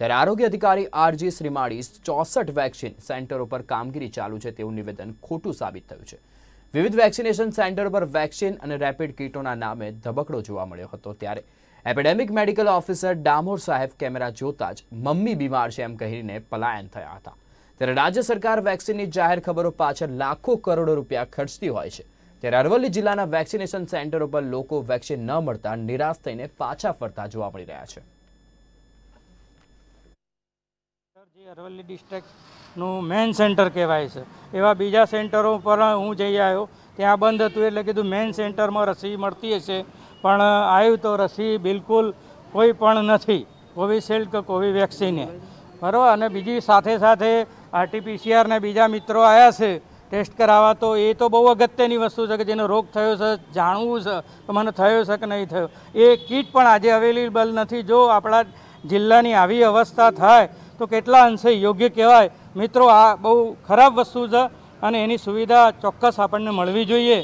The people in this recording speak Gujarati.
ત્યારે આરોગ્ય અધિકારી આરજી શ્રીમાળી ચોસઠ વેક્સિન સેન્ટરો પર કામગીરી ચાલુ છે તેવું નિવેદન ખોટું સાબિત થયું છે વિવિધ વેક્સિનેશન સેન્ટર પર વેક્સિન અને રેપિડ કીટોના નામે ધબકડો જોવા મળ્યો હતો ત્યારે એપેડેમિક મેડિકલ ઓફિસર ડામોર સાહેબ કેમેરા જોતા જ મમ્મી બીમાર છે એમ કહીને પલાયન થયા હતા ત્યારે રાજ્ય સરકાર વેક્સિનની જાહેર ખબરો પાછળ લાખો કરોડો રૂપિયા ખર્ચતી હોય છે ત્યારે અરવલ્લી જિલ્લાના વેક્સિનેશન સેન્ટરો પર લોકો વેક્સિન ન મળતા નિરાશ થઈને પાછા ફરતા જોવા મળી રહ્યા છે જે અરવલ્લી ડિસ્ટ્રિક્ટનું મેન સેન્ટર કહેવાય છે એવા બીજા સેન્ટરો પર હું જઈ આવ્યો ત્યાં બંધ હતું એટલે કીધું મેન સેન્ટરમાં રસી મળતી હશે પણ આવ્યું તો રસી બિલકુલ કોઈ પણ નથી કોવિશિલ્ડ કે વેક્સિને બરાબર અને બીજી સાથે સાથે આરટીપીસીઆરને બીજા મિત્રો આવ્યા છે ટેસ્ટ કરાવવા તો એ તો બહુ અગત્યની વસ્તુ છે કે જેનો રોગ થયો છે જાણવું છે તો મને થયો છે કે નહીં થયો એ કીટ પણ આજે અવેલેબલ નથી જો આપણા જિલ્લાની આવી અવસ્થા થાય તો કેટલા અંશે યોગ્ય કહેવાય મિત્રો આ બહુ ખરાબ વસ્તુ છે અને એની સુવિધા ચોક્કસ આપણને મળવી જોઈએ